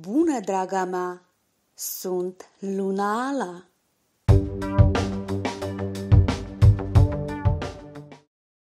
Bună, draga mea! Sunt Luna Ala!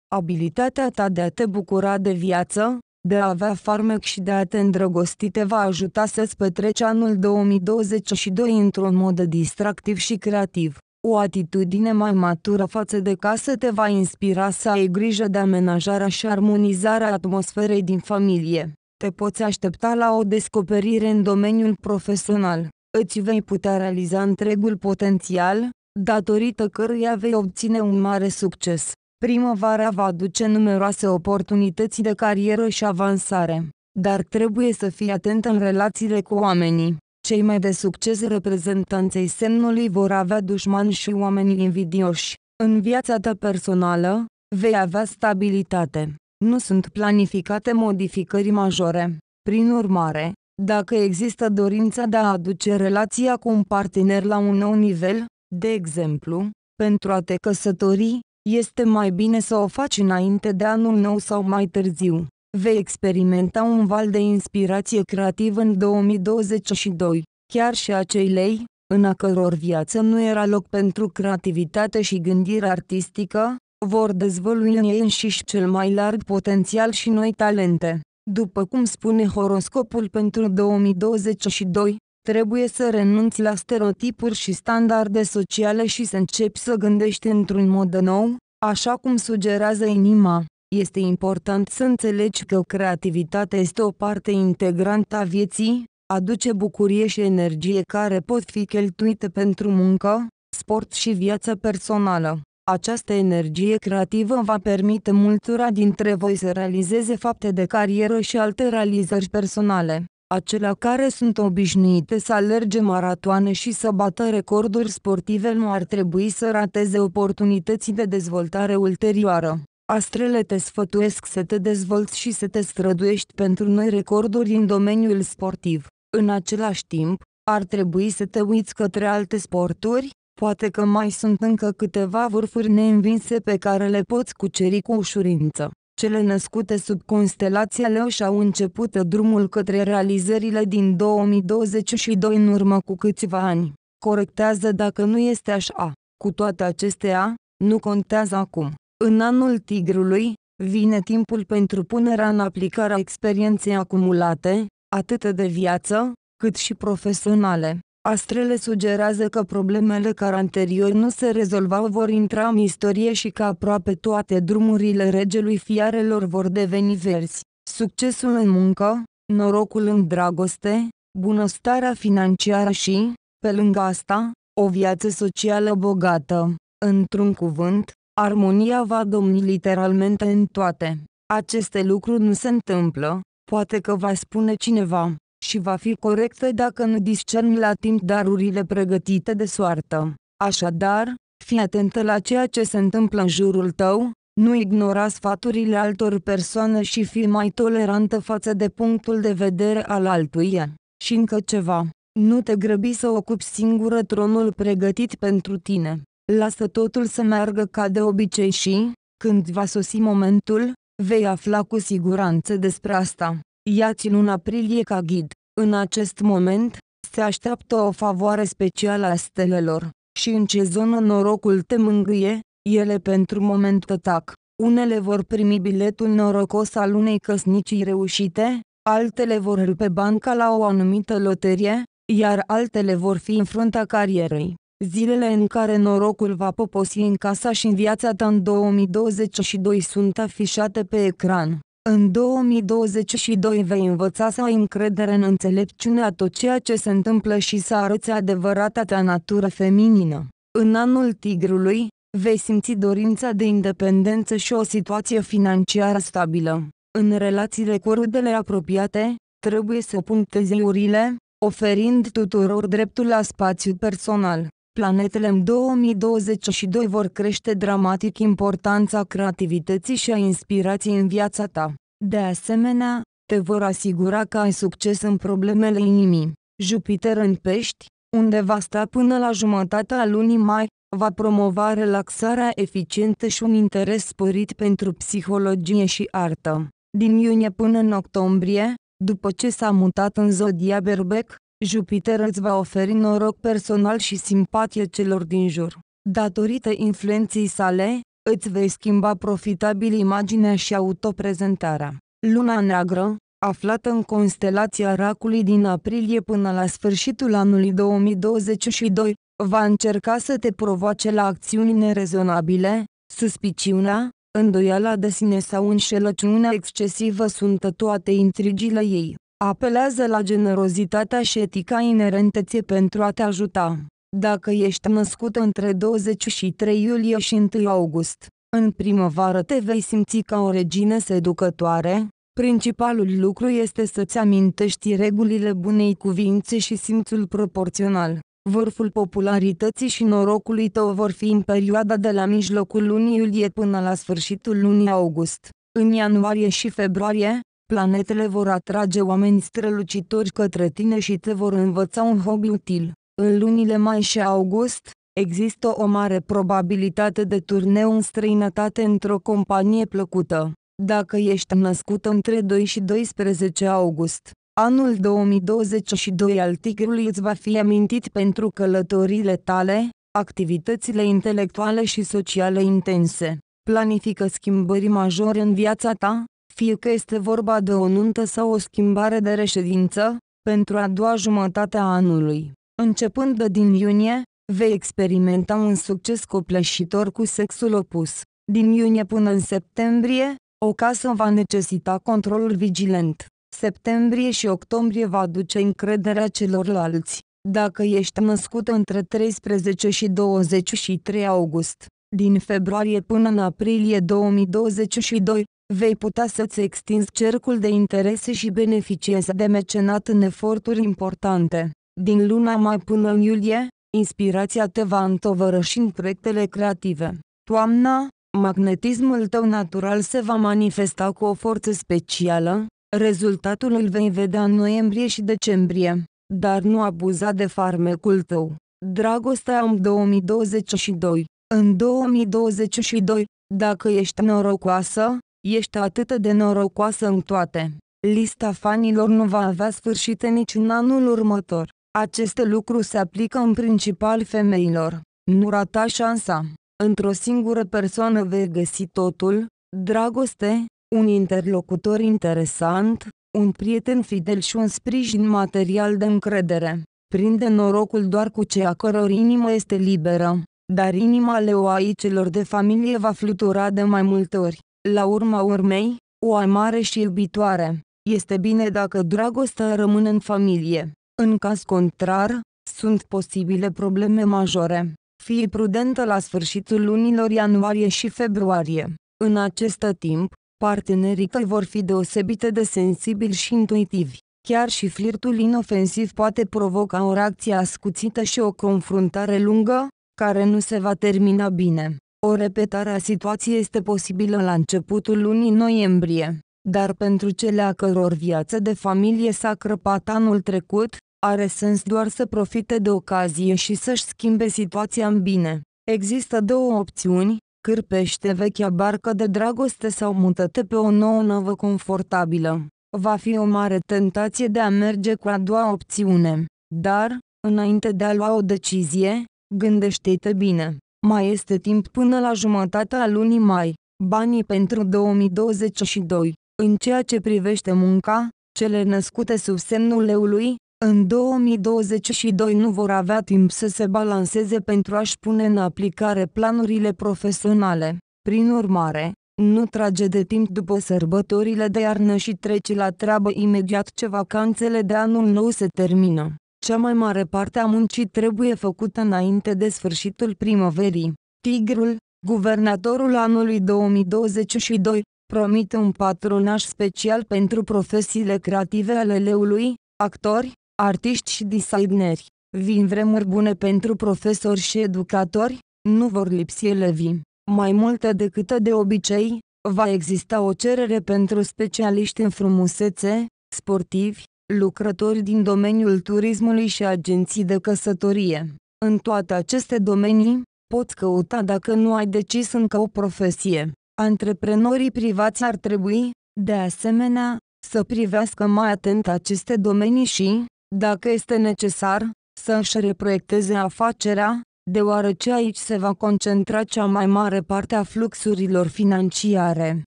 Abilitatea ta de a te bucura de viață, de a avea farmec și de a te îndrăgosti te va ajuta să-ți petreci anul 2022 într-un mod distractiv și creativ. O atitudine mai matură față de casă te va inspira să ai grijă de amenajarea și armonizarea atmosferei din familie te poți aștepta la o descoperire în domeniul profesional. Îți vei putea realiza întregul potențial, datorită căruia vei obține un mare succes. Primăvara va aduce numeroase oportunități de carieră și avansare, dar trebuie să fii atent în relațiile cu oamenii. Cei mai de succes reprezentanței semnului vor avea dușmani și oameni invidioși. În viața ta personală, vei avea stabilitate. Nu sunt planificate modificări majore. Prin urmare, dacă există dorința de a aduce relația cu un partener la un nou nivel, de exemplu, pentru a te căsători, este mai bine să o faci înainte de anul nou sau mai târziu. Vei experimenta un val de inspirație creativă în 2022, chiar și acei lei, în a căror viață nu era loc pentru creativitate și gândire artistică, vor dezvălui în ei înșiși cel mai larg potențial și noi talente. După cum spune horoscopul pentru 2022, trebuie să renunți la stereotipuri și standarde sociale și să începi să gândești într-un mod nou, așa cum sugerează inima. Este important să înțelegi că creativitatea este o parte integrantă a vieții, aduce bucurie și energie care pot fi cheltuite pentru muncă, sport și viața personală. Această energie creativă va permite multura dintre voi să realizeze fapte de carieră și alte realizări personale. Acelea care sunt obișnuite să alerge maratoane și să bată recorduri sportive nu ar trebui să rateze oportunității de dezvoltare ulterioară. Astrele te sfătuiesc să te dezvolți și să te străduiești pentru noi recorduri în domeniul sportiv. În același timp, ar trebui să te uiți către alte sporturi, Poate că mai sunt încă câteva vârfuri neînvinse pe care le poți cuceri cu ușurință. Cele născute sub constelația Leu și-au început drumul către realizările din 2022 în urmă cu câțiva ani. Corectează dacă nu este așa. Cu toate acestea, nu contează acum. În anul tigrului, vine timpul pentru punerea în aplicare a experienței acumulate, atât de viață, cât și profesionale. Astrele sugerează că problemele care anterior nu se rezolvau vor intra în istorie și că aproape toate drumurile regelui fiarelor vor deveni verzi. Succesul în muncă, norocul în dragoste, bunăstarea financiară și, pe lângă asta, o viață socială bogată. Într-un cuvânt, armonia va domni literalmente în toate. Aceste lucruri nu se întâmplă, poate că va spune cineva, și va fi corectă dacă nu discerni la timp darurile pregătite de soartă. Așadar, fii atentă la ceea ce se întâmplă în jurul tău, nu ignora sfaturile altor persoane și fii mai tolerantă față de punctul de vedere al altuia. Și încă ceva, nu te grăbi să ocupi singură tronul pregătit pentru tine. Lasă totul să meargă ca de obicei și, când va sosi momentul, vei afla cu siguranță despre asta. Iați în aprilie ca ghid. În acest moment, se așteaptă o favoare specială a stelelor. Și în ce zonă norocul te mângâie, ele pentru moment tac. Unele vor primi biletul norocos al unei căsnicii reușite, altele vor rupe banca la o anumită loterie, iar altele vor fi în frunta carierei. Zilele în care norocul va poposi în casa și în viața ta în 2022 sunt afișate pe ecran. În 2022 vei învăța să ai încredere în înțelepciunea tot ceea ce se întâmplă și să arăți adevărata ta natură feminină. În anul tigrului, vei simți dorința de independență și o situație financiară stabilă. În relațiile cu rudele apropiate, trebuie să punctezi urile, oferind tuturor dreptul la spațiu personal. Planetele în 2022 vor crește dramatic importanța creativității și a inspirației în viața ta. De asemenea, te vor asigura că ai succes în problemele inimii. Jupiter în pești, unde va sta până la jumătatea lunii mai, va promova relaxarea eficientă și un interes sporit pentru psihologie și artă. Din iunie până în octombrie, după ce s-a mutat în zodia Berbec, Jupiter îți va oferi noroc personal și simpatie celor din jur. Datorită influenței sale, îți vei schimba profitabil imaginea și autoprezentarea. Luna neagră, aflată în constelația racului din aprilie până la sfârșitul anului 2022, va încerca să te provoace la acțiuni nerezonabile, suspiciunea, îndoiala de sine sau înșelăciunea excesivă sunt toate intrigile ei. Apelează la generozitatea și etica inerenteție pentru a te ajuta. Dacă ești născut între 23 iulie și 1 august, în primăvară te vei simți ca o regină seducătoare. Principalul lucru este să-ți amintești regulile bunei cuvințe și simțul proporțional. Vârful popularității și norocului tău vor fi în perioada de la mijlocul lunii iulie până la sfârșitul lunii august. În ianuarie și februarie, planetele vor atrage oameni strălucitori către tine și te vor învăța un hobby util. În lunile mai și august, există o mare probabilitate de turneu în străinătate într-o companie plăcută. Dacă ești născut între 2 și 12 august, anul 2022 al tigrului îți va fi amintit pentru călătorile tale, activitățile intelectuale și sociale intense. Planifică schimbări majore în viața ta, fie că este vorba de o nuntă sau o schimbare de reședință, pentru a doua jumătate a anului. Începând de din iunie, vei experimenta un succes copleșitor cu sexul opus. Din iunie până în septembrie, o casă va necesita controlul vigilent. Septembrie și octombrie va aduce încrederea celorlalți. Dacă ești născut între 13 și 23 august, din februarie până în aprilie 2022, vei putea să-ți extinzi cercul de interese și beneficiezi de mecenat în eforturi importante. Din luna mai până în iulie, inspirația te va întovărăși în proiectele creative. Toamna, magnetismul tău natural se va manifesta cu o forță specială, rezultatul îl vei vedea în noiembrie și decembrie, dar nu abuza de farmecul tău. Dragostea în 2022 În 2022, dacă ești norocoasă, Ești atât de norocoasă în toate. Lista fanilor nu va avea sfârșit nici în anul următor. Acest lucru se aplică în principal femeilor. Nu rata șansa. Într-o singură persoană vei găsi totul, dragoste, un interlocutor interesant, un prieten fidel și un sprijin material de încredere. Prinde norocul doar cu cea căror inimă este liberă, dar inima leoaicelor celor de familie va flutura de mai multe ori. La urma urmei, o amare și iubitoare. Este bine dacă dragostea rămâne în familie. În caz contrar, sunt posibile probleme majore. Fii prudentă la sfârșitul lunilor ianuarie și februarie. În acest timp, partenerii tăi vor fi deosebite de sensibili și intuitivi. Chiar și flirtul inofensiv poate provoca o reacție ascuțită și o confruntare lungă, care nu se va termina bine. O repetare a situației este posibilă la începutul lunii noiembrie, dar pentru cele a căror viață de familie s-a crăpat anul trecut, are sens doar să profite de ocazie și să-și schimbe situația în bine. Există două opțiuni, cârpește vechea barcă de dragoste sau mută-te pe o nouă navă confortabilă. Va fi o mare tentație de a merge cu a doua opțiune, dar, înainte de a lua o decizie, gândește-te bine. Mai este timp până la jumătatea lunii mai. Banii pentru 2022. În ceea ce privește munca, cele născute sub semnul leului, în 2022 nu vor avea timp să se balanceze pentru a-și pune în aplicare planurile profesionale. Prin urmare, nu trage de timp după sărbătorile de iarnă și trece la treabă imediat ce vacanțele de anul nou se termină. Cea mai mare parte a muncii trebuie făcută înainte de sfârșitul primăverii. Tigrul, guvernatorul anului 2022, promite un patronaj special pentru profesiile creative ale leului, actori, artiști și designeri. Vin vremuri bune pentru profesori și educatori, nu vor lipsi elevii. Mai multe decât de obicei, va exista o cerere pentru specialiști în frumusețe, sportivi, lucrători din domeniul turismului și agenții de căsătorie. În toate aceste domenii, poți căuta dacă nu ai decis încă o profesie. Antreprenorii privați ar trebui, de asemenea, să privească mai atent aceste domenii și, dacă este necesar, să își reproiecteze afacerea, deoarece aici se va concentra cea mai mare parte a fluxurilor financiare.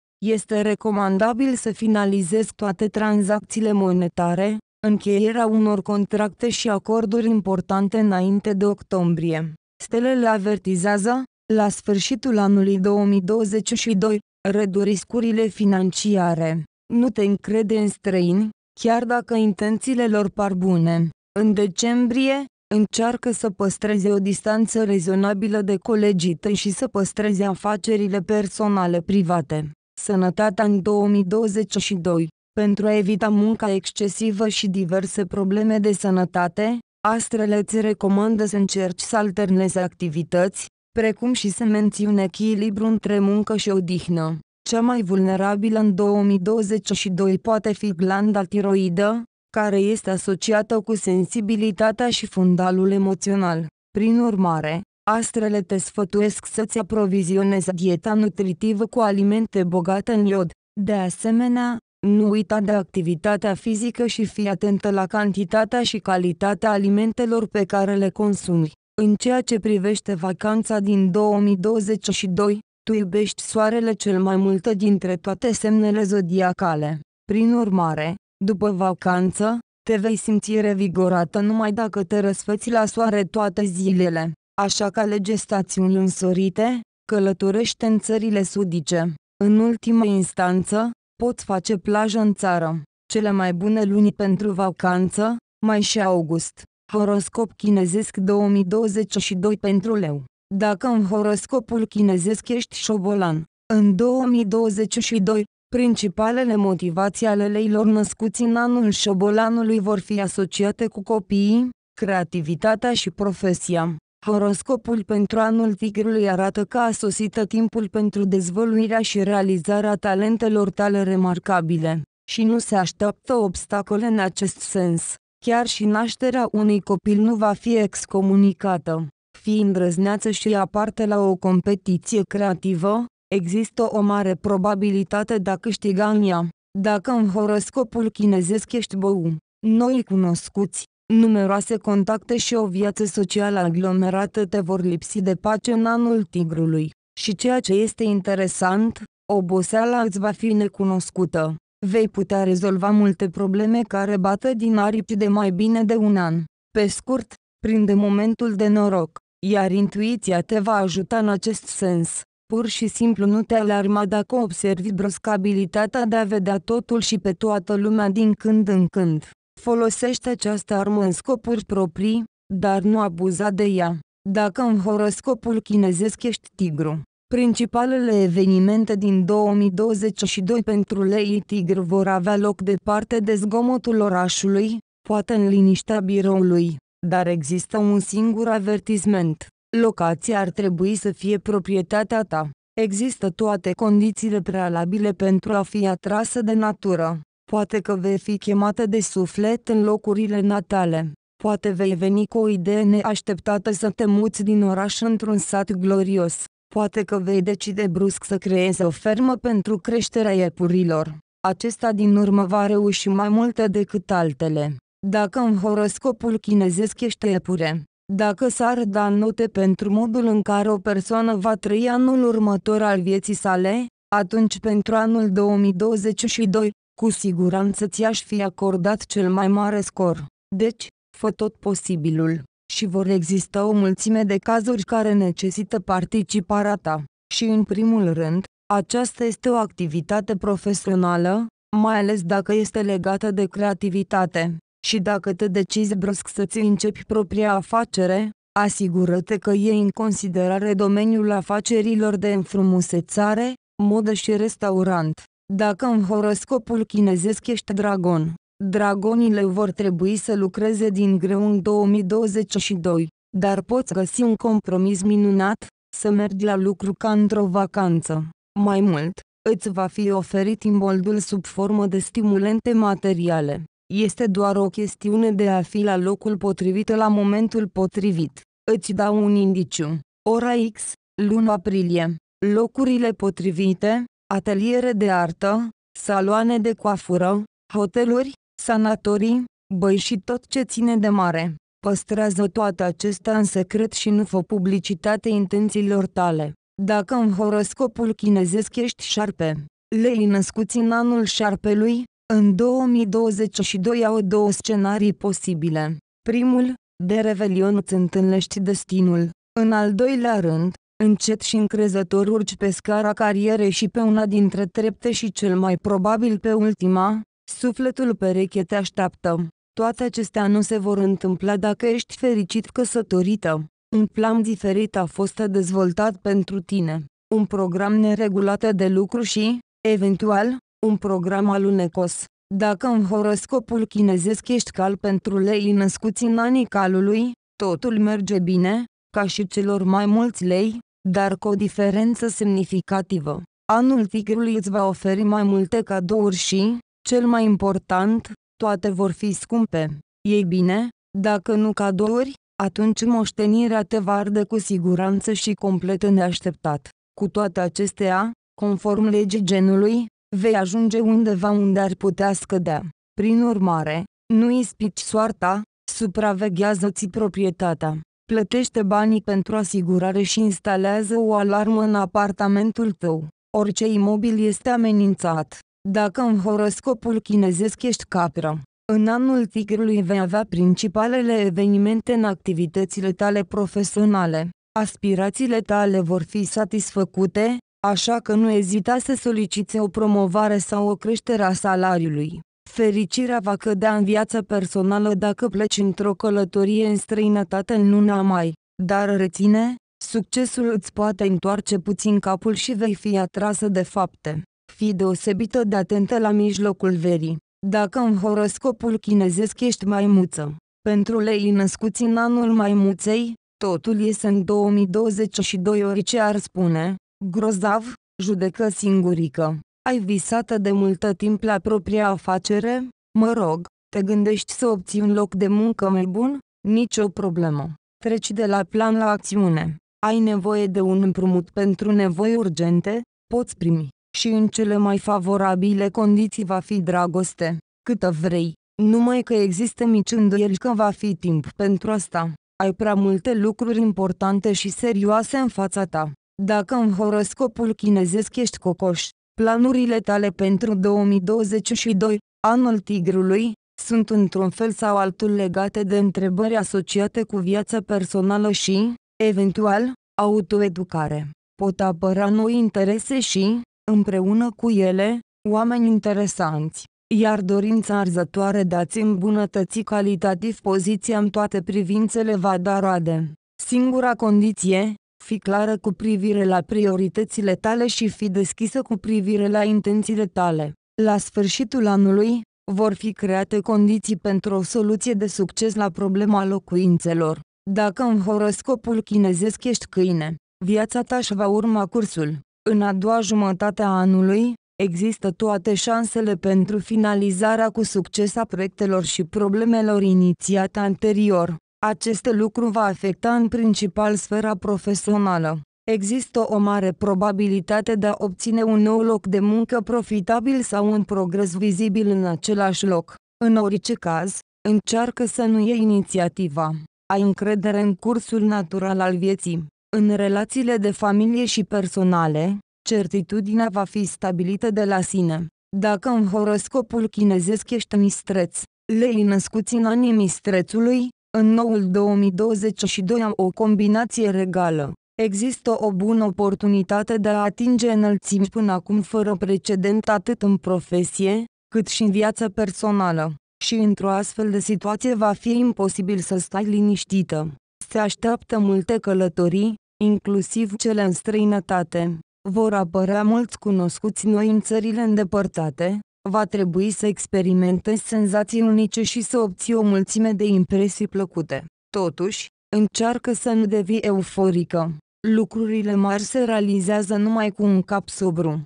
Este recomandabil să finalizezi toate tranzacțiile monetare, încheierea unor contracte și acorduri importante înainte de octombrie. Stelele avertizează, la sfârșitul anului 2022, redu riscurile financiare. Nu te încrede în străini, chiar dacă intențiile lor par bune. În decembrie, încearcă să păstreze o distanță rezonabilă de colegii tăi și să păstreze afacerile personale private. Sănătatea în 2022 Pentru a evita munca excesivă și diverse probleme de sănătate, astrele îți recomandă să încerci să alternezi activități, precum și să menții un echilibru între muncă și odihnă. Cea mai vulnerabilă în 2022 poate fi glanda tiroidă, care este asociată cu sensibilitatea și fundalul emoțional. Prin urmare, Astrele te sfătuiesc să-ți aprovizionezi dieta nutritivă cu alimente bogate în iod. De asemenea, nu uita de activitatea fizică și fii atentă la cantitatea și calitatea alimentelor pe care le consumi. În ceea ce privește vacanța din 2022, tu iubești soarele cel mai mult dintre toate semnele zodiacale. Prin urmare, după vacanță, te vei simți revigorată numai dacă te răsfăți la soare toate zilele. Așa că alege stațiuni însorite, călătorește în țările sudice. În ultimă instanță, poți face plajă în țară. Cele mai bune luni pentru vacanță, mai și august. Horoscop chinezesc 2022 pentru leu. Dacă în horoscopul chinezesc ești șobolan, în 2022, principalele motivații ale leilor născuți în anul șobolanului vor fi asociate cu copiii, creativitatea și profesia. Horoscopul pentru anul tigrului arată că a sosit timpul pentru dezvăluirea și realizarea talentelor tale remarcabile, și nu se așteaptă obstacole în acest sens. Chiar și nașterea unui copil nu va fi excomunicată. Fii îndrăzneață și aparte la o competiție creativă, există o mare probabilitate de a câștiga în ea. Dacă în horoscopul chinezesc ești bău, noi cunoscuți, Numeroase contacte și o viață socială aglomerată te vor lipsi de pace în anul tigrului. Și ceea ce este interesant, oboseala îți va fi necunoscută. Vei putea rezolva multe probleme care bată din aripi de mai bine de un an. Pe scurt, prinde momentul de noroc, iar intuiția te va ajuta în acest sens. Pur și simplu nu te alarma dacă observi bruscabilitatea de a vedea totul și pe toată lumea din când în când. Folosește această armă în scopuri proprii, dar nu abuza de ea. Dacă în horoscopul chinezesc ești tigru, principalele evenimente din 2022 pentru lei tigru vor avea loc departe de zgomotul orașului, poate în liniștea biroului, dar există un singur avertisment. Locația ar trebui să fie proprietatea ta. Există toate condițiile prealabile pentru a fi atrasă de natură. Poate că vei fi chemată de suflet în locurile natale. Poate vei veni cu o idee neașteptată să te muți din oraș într-un sat glorios. Poate că vei decide brusc să creezi o fermă pentru creșterea iepurilor. Acesta din urmă va reuși mai multe decât altele. Dacă în horoscopul chinezesc ești iepure, dacă s-ar da note pentru modul în care o persoană va trăi anul următor al vieții sale, atunci pentru anul 2022, cu siguranță ți-aș fi acordat cel mai mare scor. Deci, fă tot posibilul și vor exista o mulțime de cazuri care necesită participarea ta. Și în primul rând, aceasta este o activitate profesională, mai ales dacă este legată de creativitate. Și dacă te decizi brusc să-ți începi propria afacere, asigură-te că iei în considerare domeniul afacerilor de înfrumusețare, modă și restaurant. Dacă în horoscopul chinezesc ești dragon, dragonile vor trebui să lucreze din greu în 2022, dar poți găsi un compromis minunat, să mergi la lucru ca într-o vacanță. Mai mult, îți va fi oferit imboldul sub formă de stimulente materiale. Este doar o chestiune de a fi la locul potrivit la momentul potrivit. Îți dau un indiciu. Ora X, luna aprilie. Locurile potrivite, ateliere de artă, saloane de coafură, hoteluri, sanatorii, băi și tot ce ține de mare. Păstrează toate acestea în secret și nu fă publicitate intențiilor tale. Dacă în horoscopul chinezesc ești șarpe, lei născuți în anul șarpelui, în 2022 au două scenarii posibile. Primul, de revelion îți întâlnești destinul. În al doilea rând, încet și încrezător urci pe scara carierei și pe una dintre trepte și cel mai probabil pe ultima, sufletul pereche te așteaptă. Toate acestea nu se vor întâmpla dacă ești fericit căsătorită. Un plan diferit a fost dezvoltat pentru tine. Un program neregulat de lucru și, eventual, un program alunecos. Dacă în horoscopul chinezesc ești cal pentru lei născuți în anii calului, totul merge bine, ca și celor mai mulți lei, dar cu o diferență semnificativă. Anul tigrului îți va oferi mai multe cadouri și, cel mai important, toate vor fi scumpe. Ei bine, dacă nu cadouri, atunci moștenirea te va arde cu siguranță și complet neașteptat. Cu toate acestea, conform legii genului, vei ajunge undeva unde ar putea scădea. Prin urmare, nu ispici soarta, supraveghează-ți proprietatea. Plătește banii pentru asigurare și instalează o alarmă în apartamentul tău. Orice imobil este amenințat. Dacă în horoscopul chinezesc ești capră, în anul tigrului vei avea principalele evenimente în activitățile tale profesionale. Aspirațiile tale vor fi satisfăcute, așa că nu ezita să soliciți o promovare sau o creștere a salariului. Fericirea va cădea în viața personală dacă pleci într-o călătorie în străinătate în luna mai, dar reține, succesul îți poate întoarce puțin capul și vei fi atrasă de fapte. Fii deosebită de atentă la mijlocul verii. Dacă în horoscopul chinezesc ești maimuță, pentru lei născuți în anul maimuței, totul iese în 2022 orice ar spune, grozav, judecă singurică. Ai visat de multă timp la propria afacere? Mă rog, te gândești să obții un loc de muncă mai bun? Nicio problemă. Treci de la plan la acțiune. Ai nevoie de un împrumut pentru nevoi urgente? Poți primi. Și în cele mai favorabile condiții va fi dragoste. Câtă vrei. Numai că există mici îndoieli că va fi timp pentru asta. Ai prea multe lucruri importante și serioase în fața ta. Dacă în horoscopul chinezesc ești cocoș, Planurile tale pentru 2022, anul tigrului, sunt într-un fel sau altul legate de întrebări asociate cu viața personală și, eventual, autoeducare. Pot apăra noi interese și, împreună cu ele, oameni interesanți, iar dorința arzătoare de a-ți îmbunătăți calitativ poziția în toate privințele va da roade. Singura condiție, fi clară cu privire la prioritățile tale și fi deschisă cu privire la intențiile tale. La sfârșitul anului, vor fi create condiții pentru o soluție de succes la problema locuințelor. Dacă în horoscopul chinezesc ești câine, viața ta își va urma cursul. În a doua jumătate a anului, există toate șansele pentru finalizarea cu succes a proiectelor și problemelor inițiate anterior. Acest lucru va afecta în principal sfera profesională. Există o mare probabilitate de a obține un nou loc de muncă profitabil sau un progres vizibil în același loc. În orice caz, încearcă să nu iei inițiativa. Ai încredere în cursul natural al vieții. În relațiile de familie și personale, certitudinea va fi stabilită de la sine. Dacă în horoscopul chinezesc ești mistreț, lei născuți în anii mistrețului, în noul 2022 am o combinație regală. Există o bună oportunitate de a atinge înălțimi până acum fără precedent atât în profesie, cât și în viața personală. Și într-o astfel de situație va fi imposibil să stai liniștită. Se așteaptă multe călătorii, inclusiv cele în străinătate. Vor apărea mulți cunoscuți noi în țările îndepărtate, va trebui să experimentezi senzații unice și să obții o mulțime de impresii plăcute. Totuși, încearcă să nu devii euforică. Lucrurile mari se realizează numai cu un cap sobru.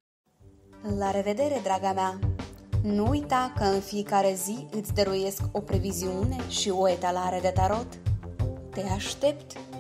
La revedere, draga mea! Nu uita că în fiecare zi îți dăruiesc o previziune și o etalare de tarot. Te aștept!